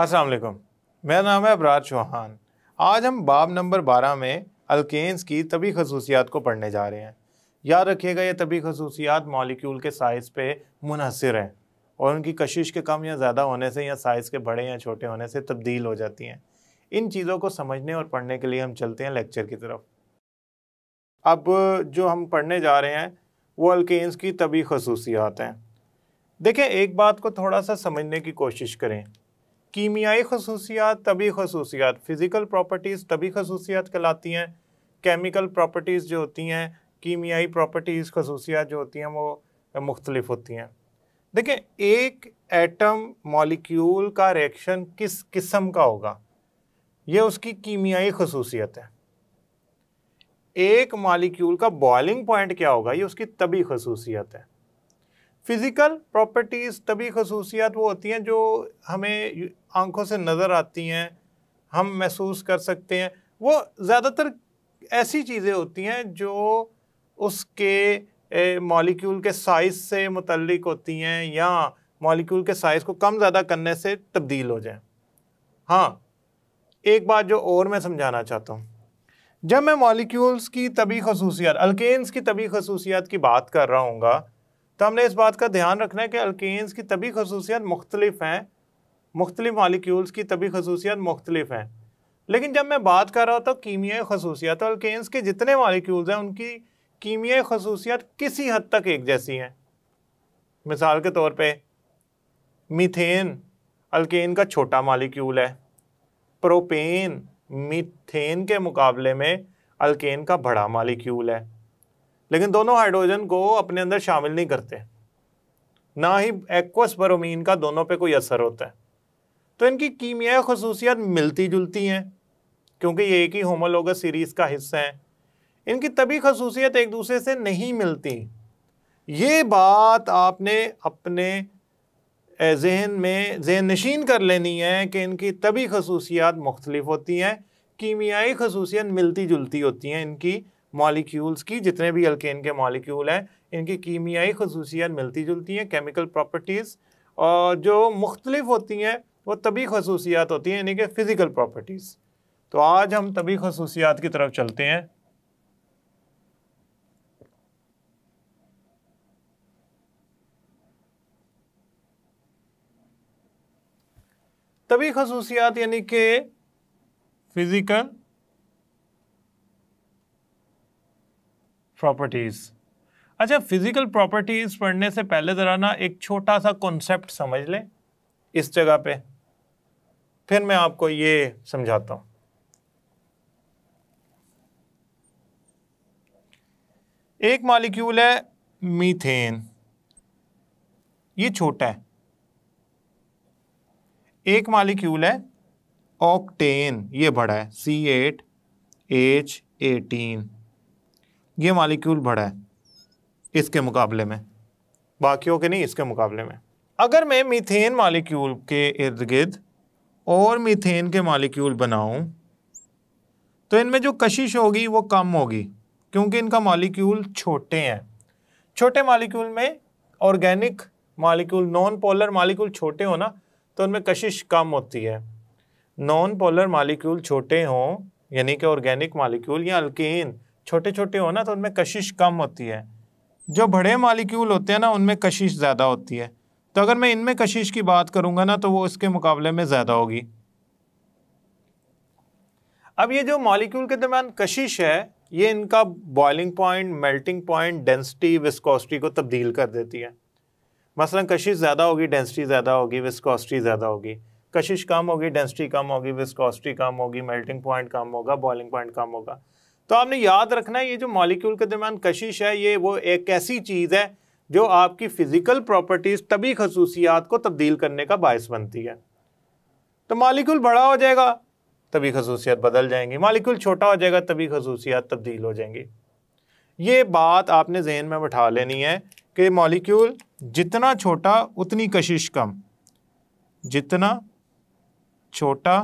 अस्सलाम वालेकुम मेरा नाम है अबराज चौहान आज हम बाब नंबर 12 में अल्केन्स की तभी खसूसियात को पढ़ने जा रहे हैं याद रखिएगा ये तभी खसूसियात मॉलिक्यूल के साइज़ पे मुनहसर हैं और उनकी कशिश के कम या ज़्यादा होने से या साइज़ के बड़े या छोटे होने से तब्दील हो जाती हैं इन चीज़ों को समझने और पढ़ने के लिए हम चलते हैं लेक्चर की तरफ अब जो हम पढ़ने जा रहे हैं वो अल्केन्स की तभी खसूसियात हैं देखें एक बात को थोड़ा सा समझने की कोशिश करें कीमियाई खसूसियात तभी खसूसियात फ़िज़िकल प्रॉपर्टीज़ तभी खसूसियात कहलाती हैं केमिकल प्रॉपर्टीज़ जो होती हैं कीमियाई प्रॉपर्टीज़ खसूसियात जो होती हैं वो मुख्तलिफ होती हैं देखें एक एटम मॉलिक्यूल का रिएक्शन किस किस्म का होगा ये उसकी कीमियाई खसूसियत है एक मॉलिक्यूल का बॉइलिंग पॉइंट क्या होगा ये उसकी तभी खसूसियत है फिज़िकल प्रॉपर्टीज़ तभी खसूसियात वो होती हैं जो हमें आँखों से नज़र आती हैं हम महसूस कर सकते हैं वो ज़्यादातर ऐसी चीज़ें होती हैं जो उसके मॉलिक्यूल के साइज़ से मुतलक होती हैं या मॉलिक्यूल के साइज़ को कम ज़्यादा करने से तब्दील हो जाए हाँ एक बात जो और मैं समझाना चाहता हूँ जब मैं मॉलिक्यूल्स की तभी खसूसियात अल्केन्स की तभी खसूसियात की बात कर रहा हूँ तो हमने इस बात का ध्यान रखना है कि अल्केन्स की तभी खसूसियात मुख्तलिफ हैं मुख्तलिफ मालिक्यूल्स की तभी खसूसियात मुख्तलिफ हैं लेकिन जब मैं बात कर रहा होता हूँ कीमियाई खसूसियात तो अल्केन्स के जितने मालिक्यूल्स हैं उनकी कीमियाई खसूसियात किसी हद तक एक जैसी हैं मिसाल के तौर पर मीथेन अल्केन का छोटा मालिक्यूल है प्रोपेन मीथेन के मुकाबले में अल्केन का बड़ा मालिक्यूल है लेकिन दोनों हाइड्रोजन को अपने अंदर शामिल नहीं करते ना ही एक्वस बरोमीन का दोनों पे कोई असर होता है तो इनकी कीमियाई खसूसियात मिलती जुलती हैं क्योंकि ये एक ही होमोलोगस सीरीज़ का हिस्सा हैं इनकी तभी खसूसियत एक दूसरे से नहीं मिलती ये बात आपने अपने जहन में जहन नशीन कर लेनी है कि इनकी तभी खसूसियात मुख्तलिफ होती हैं कीमियाई खसूसियत मिलती जुलती होती हैं इनकी मॉलिक्यूल्स की जितने भी अल्केन के मॉलिक्यूल हैं इनकी कीमियाई खसूसियात मिलती जुलती हैं केमिकल प्रॉपर्टीज़ और जो मुख्तलिफ होती हैं वो तभी खसूसियात होती हैं यानी कि फ़िज़िकल प्रॉपर्टीज़ तो आज हम तभी खसूसियात की तरफ चलते हैं तभी खसूसियात यानी कि फ़िज़िकल प्रॉपर्टीज़ अच्छा फिज़िकल प्रॉपर्टीज़ पढ़ने से पहले ज़रा ना एक छोटा सा कॉन्सेप्ट समझ ले इस जगह पे फिर मैं आपको ये समझाता हूं एक मॉलिक्यूल है मीथेन ये छोटा है एक मॉलिक्यूल है ऑक्टेन ये बड़ा है सी एट एच एटीन ये मालिक्यूल बड़ा है इसके मुकाबले में बाकियों के नहीं इसके मुकाबले में अगर मैं मीथेन मालिक्यूल के इर्द गिर्द और मीथेन के मालिक्यूल बनाऊं तो इनमें जो कशिश होगी वो कम होगी क्योंकि इनका मालिक्यूल छोटे हैं छोटे मालिक्यूल में organic molecule non polar molecule छोटे हो ना तो उनमें कशिश कम होती है नॉन पोलर मालिक्यूल छोटे हों यानी कि ऑर्गेनिक मालिक्यूल या अल्केन छोटे छोटे हो ना तो उनमें कशिश कम होती है जो बड़े मालिक्यूल होते हैं ना उनमें कशिश ज़्यादा होती है तो अगर मैं इनमें कशिश की बात करूँगा ना तो वो इसके मुकाबले में ज़्यादा होगी अब ये जो मॉलिक्यूल के दरमियान कशिश है ये इनका boiling point melting point density viscosity को तब्दील कर देती है मसलन कशिश ज़्यादा होगी डेंसिटी ज़्यादा होगी विस्कोसिटी ज़्यादा होगी कशिश कम होगी डेंसिटी कम होगी विस्कोसिटी कम होगी मेल्टिंग पॉइंट कम होगा बॉइलिंग पॉइंट कम होगा तो आपने याद रखना है ये जो मॉलिक्यूल के दरमियान कशिश है ये वो एक ऐसी चीज़ है जो आपकी फ़िज़िकल प्रॉपर्टीज़ तभी खसूसियात को तब्दील करने का बायस बनती है तो मालिक्यूल बड़ा हो जाएगा तभी खसूसियात बदल जाएंगी मालिक्यूल छोटा हो जाएगा तभी खसूसियात तब्दील हो जाएंगी ये बात आपने जहन में बैठा लेनी है कि मॉलिक्यूल जितना छोटा उतनी कशिश कम जितना छोटा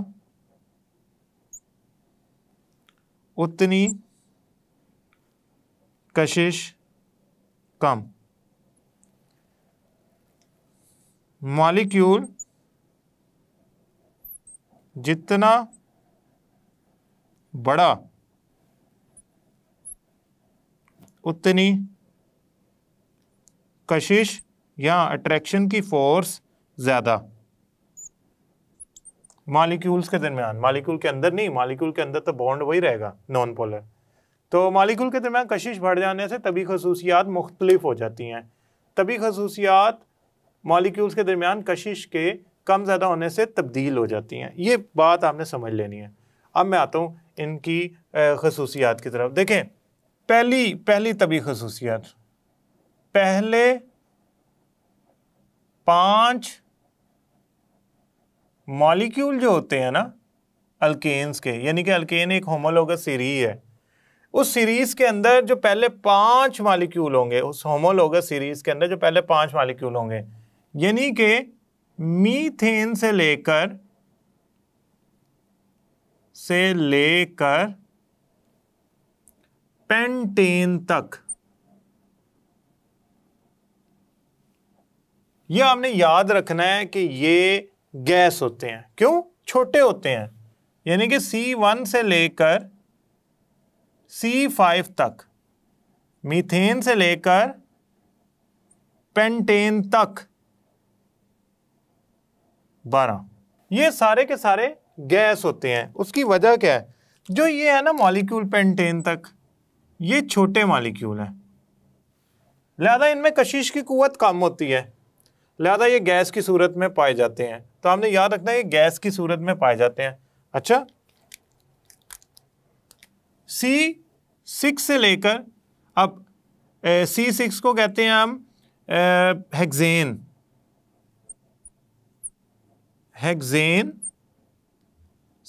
उतनी कशिश कम मॉलिक्यूल जितना बड़ा उतनी कशिश या अट्रैक्शन की फोर्स ज़्यादा मालिक्यूल्स के दरमियान मालिक्यूल के अंदर नहीं मालिक्यूल के अंदर तो बॉन्ड वही रहेगा नॉन पोलर तो मालिक्यूल के दरमियान कशिश बढ़ जाने से तभी खसूसियात मुख्तलिफ हो जाती हैं तभी खसूसियात मालिक्यूल्स के दरमियान कशिश के कम ज़्यादा होने से तब्दील हो जाती हैं ये बात आपने समझ लेनी है अब मैं आता हूँ इनकी खसूसियात की तरफ देखें पहली पहली तभी खसूसियात पहले पाँच मॉलिक्यूल जो होते हैं ना अल्केन्स के यानी कि अल्केन एक होमोलोगस सीरीज है उस सीरीज़ के अंदर जो पहले पांच मालिक्यूल होंगे उस होमोलोगस सीरीज़ के अंदर जो पहले पांच मालिक्यूल होंगे यानी कि मीथेन से लेकर से लेकर पेंटेन तक ये आपने याद रखना है कि ये गैस होते हैं क्यों छोटे होते हैं यानी कि C1 से लेकर C5 तक मीथेन से लेकर पेंटेन तक 12 ये सारे के सारे गैस होते हैं उसकी वजह क्या है जो ये है ना मॉलिक्यूल पेंटेन तक ये छोटे मॉलिक्यूल हैं लिहाजा इनमें कशिश की कुत कम होती है लिहाजा ये गैस की सूरत में पाए जाते हैं तो हमने याद रखना है गैस की सूरत में पाए जाते हैं अच्छा सी सिक्स से लेकर अब सी सिक्स को कहते हैं हम हेक्सेन हेक्सेन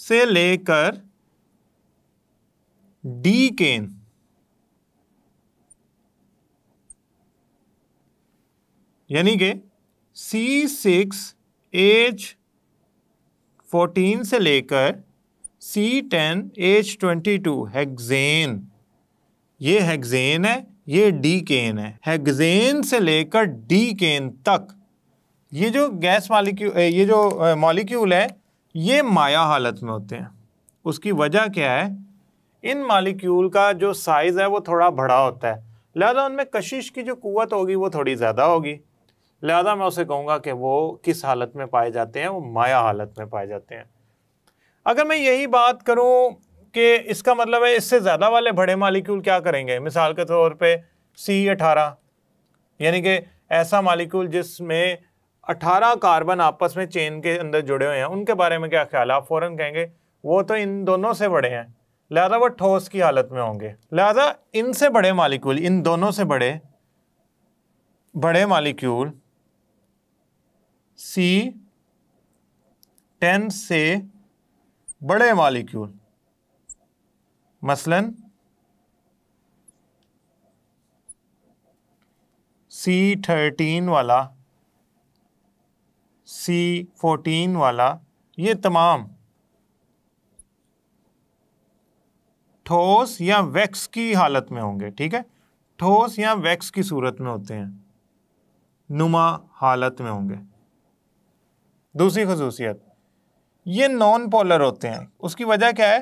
से लेकर डी केन यानी के सी सिक्स एज फोर्टीन से लेकर C ten H twenty two hexane ये हेगज़ेन है ये डी केन है हेक्जेन से लेकर डी केन तक ये जो गैस मालिक्यू ये जो मॉलिक्यूल है ये माया हालत में होते हैं उसकी वजह क्या है इन मालिक्यूल का जो साइज़ है वो थोड़ा बड़ा होता है लिहाजा उनमें कशिश की जो कुत होगी वो थोड़ी ज़्यादा होगी लिहाजा मैं उसे कहूँगा कि वो किस हालत में पाए जाते हैं वो माया हालत में पाए जाते हैं अगर मैं यही बात करूँ कि इसका मतलब है इससे ज़्यादा वाले बड़े मालिक्यूल क्या करेंगे मिसाल के तौर पर सी अठारह यानी कि ऐसा मालिक्यूल जिसमें 18 कार्बन आपस में चेन के अंदर जुड़े हुए हैं उनके बारे में क्या ख्याल आप फ़ौरन कहेंगे वो तो इन दोनों से बड़े हैं लिहाजा वो ठोस की हालत में होंगे लिहाजा इनसे बड़े मालिक्यूल इन दोनों से बड़े बड़े मालिक्यूल सी टेन से बड़े मालिक्यूल मसलन सी थर्टीन वाला सी फोर्टीन वाला ये तमाम ठोस या वैक्स की हालत में होंगे ठीक है ठोस या वैक्स की सूरत में होते हैं नुमा हालत में होंगे दूसरी खसूसियत ये नॉन पोलर होते हैं उसकी वजह क्या है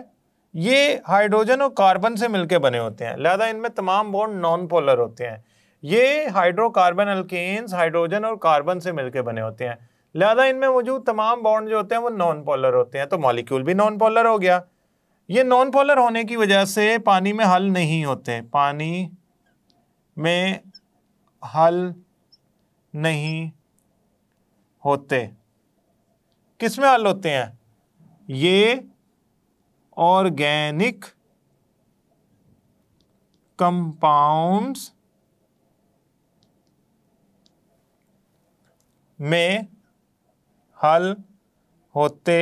ये हाइड्रोजन और कार्बन से मिलकर बने होते हैं लिहाजा इनमें तमाम बॉन्ड नॉन पोलर होते हैं ये हाइड्रोकार्बन अल्केन्स हाइड्रोजन और कार्बन से मिलकर बने होते हैं लिहाजा इनमें मौजूद तमाम बॉन्ड जो होते हैं वो नॉन पोलर होते हैं तो मॉलिक्यूल भी नॉन पोलर हो गया ये नॉन पोलर होने की वजह से पानी में हल नहीं होते पानी में हल नहीं होते किस में हल होते हैं ये ऑर्गेनिक कंपाउंड्स में हल होते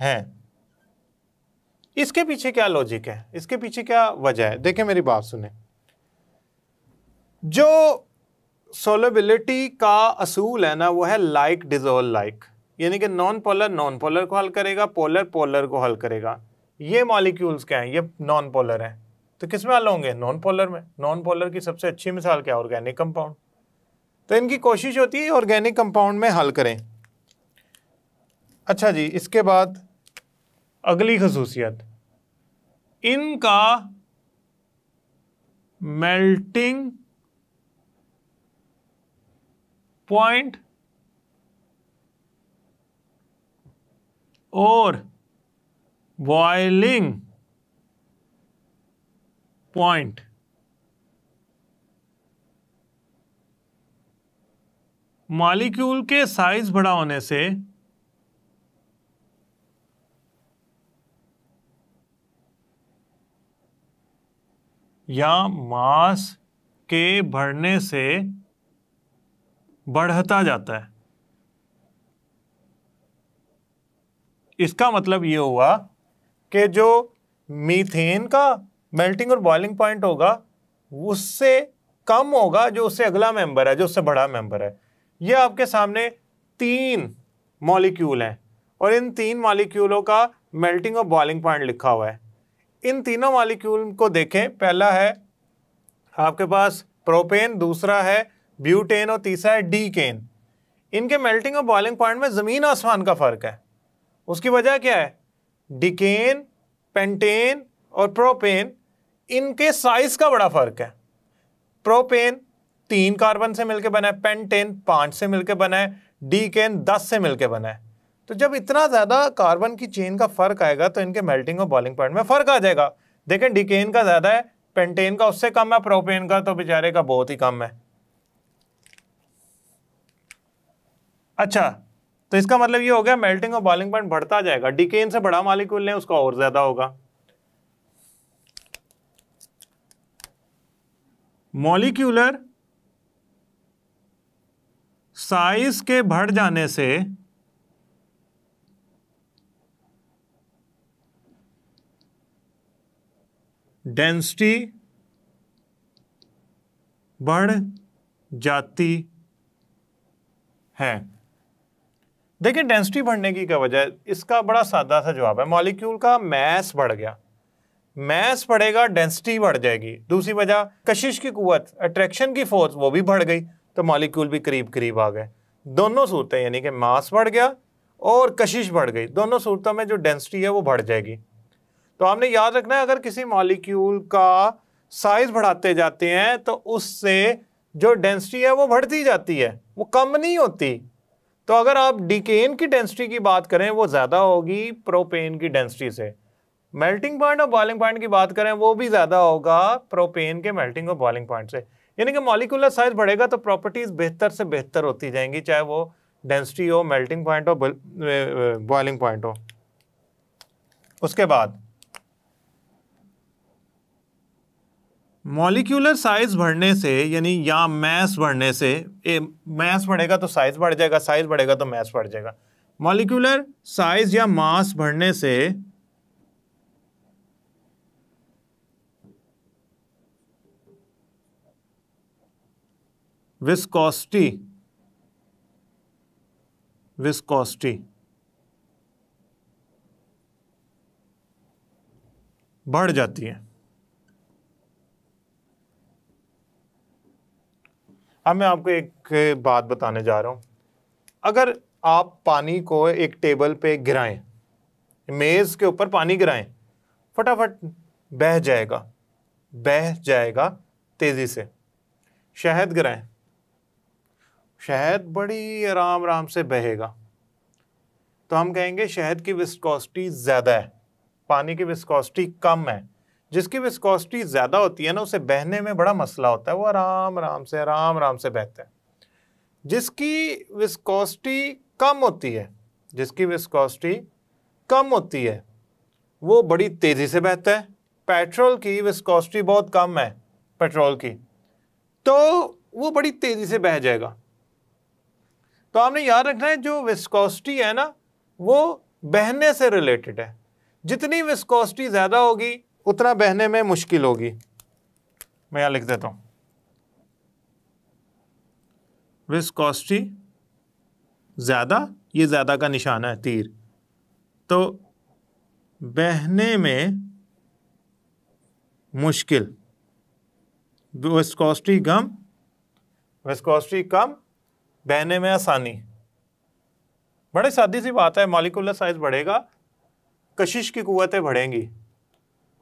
हैं इसके पीछे क्या लॉजिक है इसके पीछे क्या वजह है देखें मेरी बात सुने जो सोलबिलिटी का असूल है ना वो है लाइक डिजोल लाइक यानी कि नॉन पोलर नॉन पोलर को हल करेगा पोलर पोलर को हल करेगा ये मॉलिक्यूल्स क्या हैं ये नॉन पोलर हैं तो किस में हल होंगे नॉन पोलर में नॉन पोलर की सबसे अच्छी मिसाल क्या ऑर्गेनिक कंपाउंड तो इनकी कोशिश होती है ऑर्गेनिक कंपाउंड में हल करें अच्छा जी इसके बाद अगली खसूसियत इनका मेल्टिंग पॉइंट और बॉइलिंग पॉइंट मॉलिक्यूल के साइज बड़ा होने से या मास के बढ़ने से बढ़ता जाता है इसका मतलब ये हुआ कि जो मीथेन का मेल्टिंग और बॉइलिंग पॉइंट होगा उससे कम होगा जो उससे अगला मेंबर है जो उससे बड़ा मेंबर है ये आपके सामने तीन मॉलिक्यूल हैं और इन तीन मॉलिक्यूलों का मेल्टिंग और बॉइलिंग पॉइंट लिखा हुआ है इन तीनों मॉलिक्यूल को देखें पहला है आपके पास प्रोपेन दूसरा है ब्यूटेन और तीसरा है डीकेन इनके मेल्टिंग और बॉइलिंग पॉइंट में ज़मीन आसमान का फ़र्क है उसकी वजह क्या है डिकेन पेंटेन और प्रोपेन इनके साइज का बड़ा फर्क है प्रोपेन तीन कार्बन से मिलकर बना है पेंटेन पांच से मिलकर बना है डीकेन दस से मिलकर बना है तो जब इतना ज़्यादा कार्बन की चेन का फर्क आएगा तो इनके मेल्टिंग और बॉलिंग पॉइंट में फ़र्क आ जाएगा देखें डिकेन का ज़्यादा है पेंटेन का उससे कम है प्रोपेन का तो बेचारे का बहुत ही कम है अच्छा तो इसका मतलब ये हो गया मेल्टिंग और बॉइलिंग पॉइंट बढ़ता जाएगा डिकेन से बड़ा मालिक्यूल लें उसका और ज़्यादा होगा मॉलिक्यूलर साइज के बढ़ जाने से डेंसिटी बढ़ जाती है देखिए डेंसिटी बढ़ने की क्या वजह इसका बड़ा सादा सा जवाब है मॉलिक्यूल का मैस बढ़ गया मैस बढ़ेगा डेंसिटी बढ़ जाएगी दूसरी वजह कशिश की कुत अट्रैक्शन की फोर्स वो भी बढ़ गई तो मॉलिक्यूल भी करीब करीब आ गए दोनों सूरतें यानी कि मास बढ़ गया और कशिश बढ़ गई दोनों सूरतों में जो डेंसिटी है वो बढ़ जाएगी तो आपने याद रखना है अगर किसी मॉलिक्यूल का साइज बढ़ाते जाते हैं तो उससे जो डेंसिटी है वो बढ़ती जाती है वो कम नहीं होती तो अगर आप डिकेन की डेंसिटी की बात करें वो ज़्यादा होगी प्रोपेन की डेंसिटी से मेल्टिंग पॉइंट और बॉइलिंग पॉइंट की बात करें वो भी ज़्यादा होगा प्रोपेन के मेल्टिंग और बॉइलिंग पॉइंट से यानी कि मॉलिकुलर साइज बढ़ेगा तो प्रॉपर्टीज़ बेहतर से बेहतर होती जाएंगी चाहे वो डेंसिटी हो मेल्टिंग पॉइंट हो बॉइलिंग पॉइंट हो उसके बाद मॉलिक्यूलर साइज बढ़ने से यानी या मैस बढ़ने से ए मैस बढ़ेगा तो साइज बढ़ जाएगा साइज बढ़ेगा तो मैस बढ़ जाएगा मॉलिक्यूलर साइज या मास बढ़ने से विस्कोस्टी विस्कोस्टी बढ़ जाती है अब मैं आपको एक बात बताने जा रहा हूँ अगर आप पानी को एक टेबल पे गिराएं मेज़ के ऊपर पानी गिराएं फटाफट बह जाएगा बह जाएगा तेज़ी से शहद गिराएं शहद बड़ी आराम आराम से बहेगा तो हम कहेंगे शहद की विस्कोसिटी ज़्यादा है पानी की विस्कोसिटी कम है जिसकी विस्कोसिटी ज़्यादा होती है ना उसे बहने में बड़ा मसला होता है वो आराम आराम से आराम आराम से बहता है जिसकी विस्कोसिटी कम होती है जिसकी विस्कोसिटी कम होती है वो बड़ी तेज़ी से बहता है पेट्रोल की विस्कोसिटी बहुत कम है पेट्रोल की तो वो बड़ी तेज़ी से बह जाएगा तो आपने याद रखना है जो विस्कोसिटी है ना वो बहने से रिलेटेड है जितनी विस्कोसिटी ज़्यादा होगी उतना बहने में मुश्किल होगी मैं यहाँ लिख देता हूँ विस्कोस्टी ज़्यादा ये ज़्यादा का निशान है तीर तो बहने में मुश्किल विस्कोस्टी गम विस्कोस्टी कम बहने में आसानी बड़े सादी सी बात है मालिकुलर साइज बढ़ेगा कशिश की कुतें बढ़ेंगी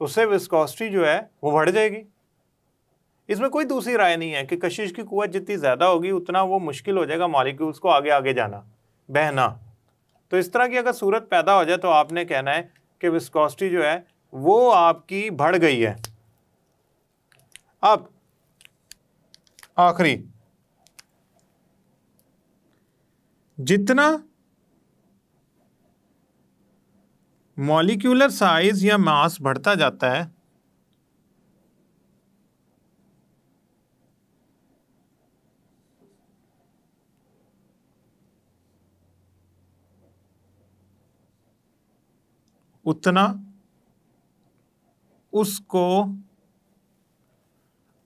उससे विस्कॉसिटी जो है वो बढ़ जाएगी इसमें कोई दूसरी राय नहीं है कि कशिश की कुत जितनी ज़्यादा होगी उतना वो मुश्किल हो जाएगा मॉलिक्यूल्स को आगे आगे जाना बहना तो इस तरह की अगर सूरत पैदा हो जाए तो आपने कहना है कि विस्कॉसिटी जो है वो आपकी बढ़ गई है अब आखिरी जितना मॉलिक्यूलर साइज या मास बढ़ता जाता है उतना उसको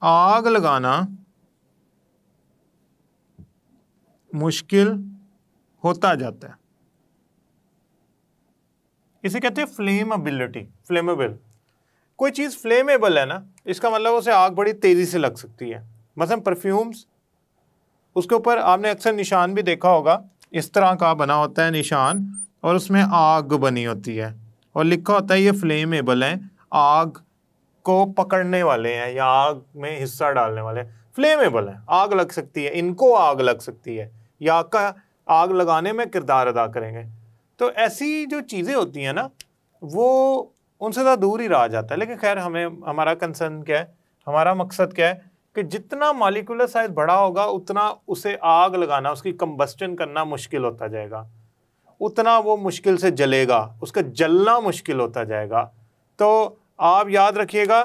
आग लगाना मुश्किल होता जाता है इसे कहते हैं फ्लेमेबिलिटी फ्लेमेबल कोई चीज़ फ्लेमेबल है ना इसका मतलब उसे आग बड़ी तेज़ी से लग सकती है मसलन परफ्यूम्स उसके ऊपर आपने अक्सर निशान भी देखा होगा इस तरह का बना होता है निशान और उसमें आग बनी होती है और लिखा होता है ये फ्लेमेबल हैं आग को पकड़ने वाले हैं या आग में हिस्सा डालने वाले हैं फ्लेमेबल हैं आग लग सकती है इनको आग लग सकती है या का आग लगाने में किरदार अदा करेंगे तो ऐसी जो चीज़ें होती हैं ना वो उनसे ज़्यादा दूर ही रहा जाता है लेकिन खैर हमें हमारा कंसर्न क्या है हमारा मकसद क्या है कि जितना मालिकुलर साइज बड़ा होगा उतना उसे आग लगाना उसकी कम्बस्टन करना मुश्किल होता जाएगा उतना वो मुश्किल से जलेगा उसका जलना मुश्किल होता जाएगा तो आप याद रखिएगा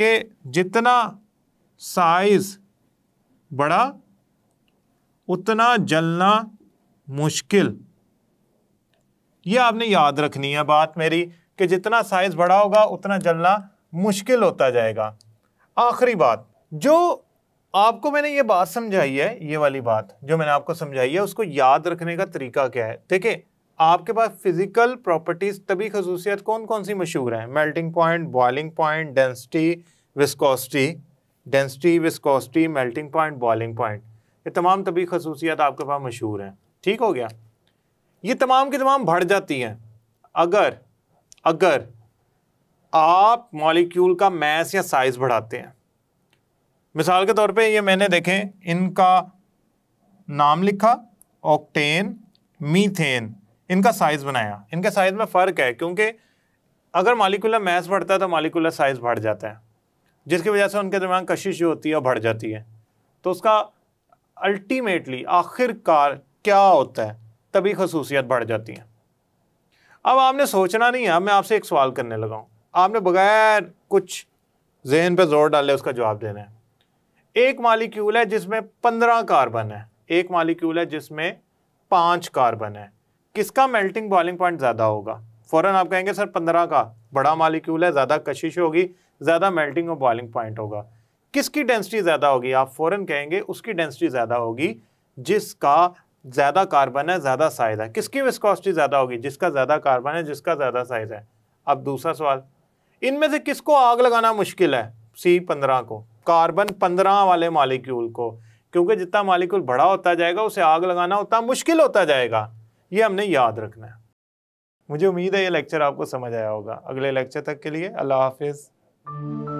कि जितना साइज़ बड़ा उतना जलना मुश्किल ये आपने याद रखनी है बात मेरी कि जितना साइज़ बड़ा होगा उतना जलना मुश्किल होता जाएगा आखिरी बात जो आपको मैंने ये बात समझाई है ये वाली बात जो मैंने आपको समझाई है उसको याद रखने का तरीका क्या है ठीक है आपके पास फिजिकल प्रॉपर्टीज़ तभी खसूसियत कौन कौन सी मशहूर हैं melting point boiling point density viscosity density viscosity melting point boiling point ये तमाम तभी खसूसियात आपके पास मशहूर हैं ठीक हो गया ये तमाम की तमाम बढ़ जाती हैं अगर अगर आप मॉलिक्यूल का मैस या साइज़ बढ़ाते हैं मिसाल के तौर पे ये मैंने देखें इनका नाम लिखा ऑक्टेन मीथेन इनका साइज़ बनाया इनके साइज़ में फ़र्क है क्योंकि अगर मालिकुलर मैस बढ़ता है तो मालिकुलर साइज़ बढ़ जाता है जिसकी वजह से उनके दरमियान कशिश जो होती है बढ़ जाती है तो उसका अल्टीमेटली आखिरकार क्या होता है तभी खसूसियात बढ़ जाती हैं अब आपने सोचना नहीं है अब मैं आपसे एक सवाल करने लगा हूँ आपने बगैर कुछ जहन पर जोर डाले उसका जवाब देना है एक मालिक्यूल है जिसमें पंद्रह कार्बन है एक मालिक्यूल है जिसमें पाँच कार्बन है किसका मेल्टिंग बॉइलिंग पॉइंट ज़्यादा होगा फ़ौरन आप कहेंगे सर पंद्रह का बड़ा मालिक्यूल है ज़्यादा कशिश होगी ज़्यादा मेल्टिंग और बॉइलिंग पॉइंट होगा किसकी डेंसिटी ज़्यादा होगी आप फ़ौरन कहेंगे उसकी डेंसिटी ज़्यादा होगी जिसका ज़्यादा कार्बन है ज़्यादा साइज है किसकी विस्कॉसिटी ज़्यादा होगी जिसका ज़्यादा कार्बन है जिसका ज़्यादा साइज है अब दूसरा सवाल इनमें से किसको आग लगाना मुश्किल है सी पंद्रह को कार्बन पंद्रह वाले मालिक्यूल को क्योंकि जितना मालिक्यूल बड़ा होता जाएगा उसे आग लगाना उतना मुश्किल होता जाएगा ये हमने याद रखना है मुझे उम्मीद है ये लेक्चर आपको समझ आया होगा अगले लेक्चर तक के लिए अल्लाह हाफिज़